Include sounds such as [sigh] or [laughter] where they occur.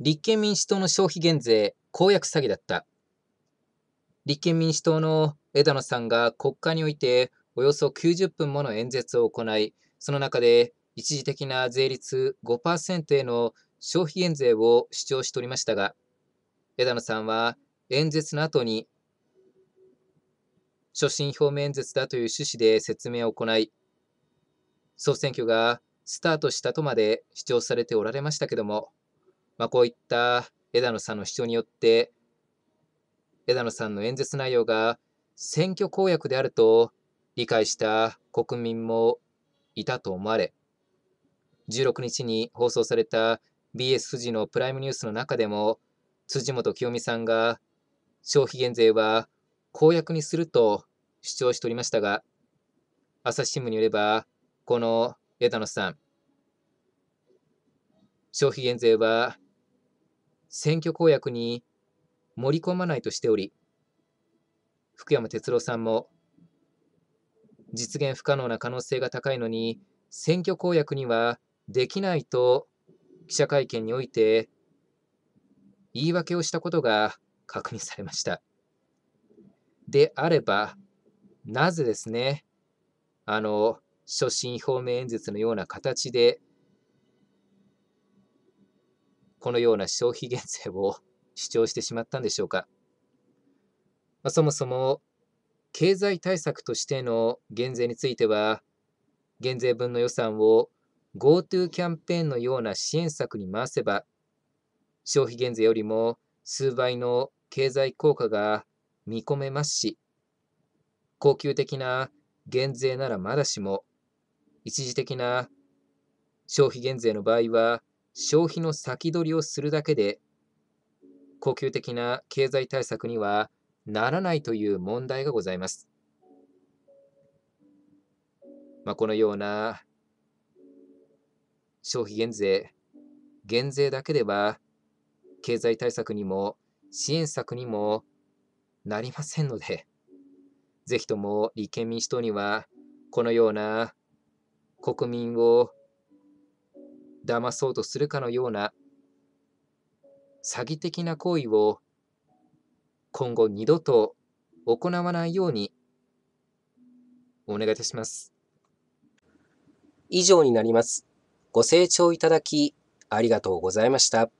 立憲民主党の消費減税、公約詐欺だった。立憲民主党の枝野さんが国会においておよそ90分もの演説を行い、その中で一時的な税率5%への消費減税を主張しておりましたが、枝野さんは演説の後に、所信表明演説だという趣旨で説明を行い、総選挙がスタートしたとまで主張されておられましたけども、まあ、こういった枝野さんの主張によって、枝野さんの演説内容が選挙公約であると理解した国民もいたと思われ、16日に放送された BS 富士のプライムニュースの中でも、辻元清美さんが消費減税は公約にすると主張しておりましたが、朝日新聞によれば、この枝野さん、消費減税は選挙公約に盛り込まないとしており、福山哲郎さんも、実現不可能な可能性が高いのに、選挙公約にはできないと記者会見において言い訳をしたことが確認されました。であれば、なぜですね、あの、所信表明演説のような形でこのような消費減税を [laughs] 主張してしまったんでしょうか。まあ、そもそも、経済対策としての減税については、減税分の予算を GoTo キャンペーンのような支援策に回せば、消費減税よりも数倍の経済効果が見込めますし、恒久的な減税ならまだしも、一時的な消費減税の場合は、消費の先取りをするだけで、恒久的な経済対策にはならないという問題がございます。まあ、このような消費減税、減税だけでは経済対策にも支援策にもなりませんので、ぜひとも立憲民主党にはこのような国民を騙そうとするかのような詐欺的な行為を今後二度と行わないようにお願いいたします。以上になります。ご清聴いただきありがとうございました。